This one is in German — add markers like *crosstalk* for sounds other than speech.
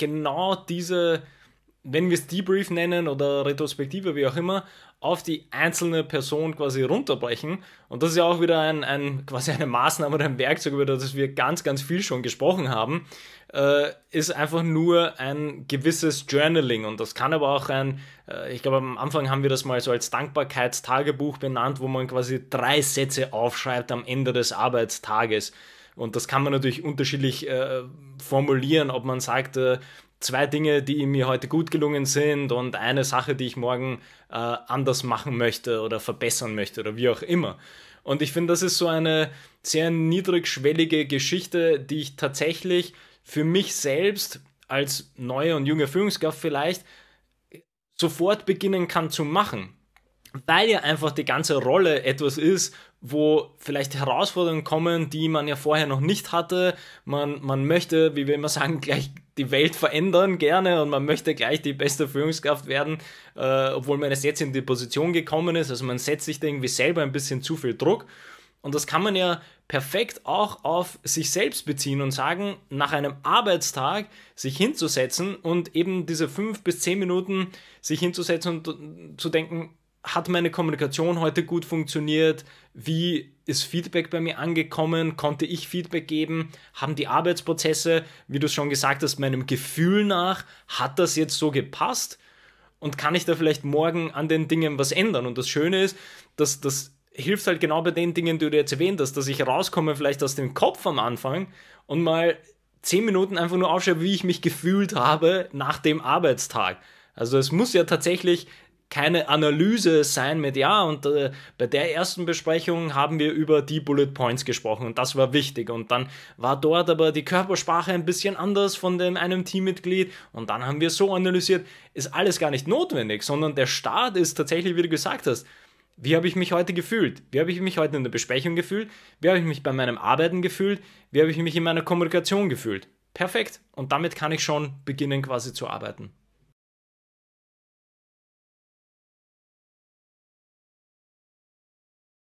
genau diese, wenn wir es Debrief nennen oder Retrospektive, wie auch immer, auf die einzelne Person quasi runterbrechen. Und das ist ja auch wieder ein, ein quasi eine Maßnahme oder ein Werkzeug, über das wir ganz, ganz viel schon gesprochen haben, äh, ist einfach nur ein gewisses Journaling. Und das kann aber auch ein, äh, ich glaube, am Anfang haben wir das mal so als Dankbarkeitstagebuch benannt, wo man quasi drei Sätze aufschreibt am Ende des Arbeitstages. Und das kann man natürlich unterschiedlich äh, formulieren, ob man sagt, äh, zwei Dinge, die mir heute gut gelungen sind und eine Sache, die ich morgen äh, anders machen möchte oder verbessern möchte oder wie auch immer. Und ich finde, das ist so eine sehr niedrigschwellige Geschichte, die ich tatsächlich für mich selbst als neue und junge Führungskraft vielleicht sofort beginnen kann zu machen weil ja einfach die ganze Rolle etwas ist, wo vielleicht Herausforderungen kommen, die man ja vorher noch nicht hatte. Man, man möchte, wie wir immer sagen, *laughs* gleich die Welt verändern gerne und man möchte gleich die beste Führungskraft werden, äh, obwohl man es jetzt in die Position gekommen ist. Also man setzt sich da irgendwie selber ein bisschen zu viel Druck. Und das kann man ja perfekt auch auf sich selbst beziehen und sagen, nach einem Arbeitstag sich hinzusetzen und eben diese fünf bis zehn Minuten sich hinzusetzen und zu denken, hat meine Kommunikation heute gut funktioniert? Wie ist Feedback bei mir angekommen? Konnte ich Feedback geben? Haben die Arbeitsprozesse, wie du es schon gesagt hast, meinem Gefühl nach, hat das jetzt so gepasst? Und kann ich da vielleicht morgen an den Dingen was ändern? Und das Schöne ist, dass das hilft halt genau bei den Dingen, die du jetzt erwähnt hast, dass ich rauskomme vielleicht aus dem Kopf am Anfang und mal zehn Minuten einfach nur aufschreibe, wie ich mich gefühlt habe nach dem Arbeitstag. Also es muss ja tatsächlich keine Analyse sein mit, ja, und äh, bei der ersten Besprechung haben wir über die Bullet Points gesprochen und das war wichtig. Und dann war dort aber die Körpersprache ein bisschen anders von dem einem Teammitglied und dann haben wir so analysiert, ist alles gar nicht notwendig, sondern der Start ist tatsächlich, wie du gesagt hast, wie habe ich mich heute gefühlt? Wie habe ich mich heute in der Besprechung gefühlt? Wie habe ich mich bei meinem Arbeiten gefühlt? Wie habe ich mich in meiner Kommunikation gefühlt? Perfekt. Und damit kann ich schon beginnen quasi zu arbeiten.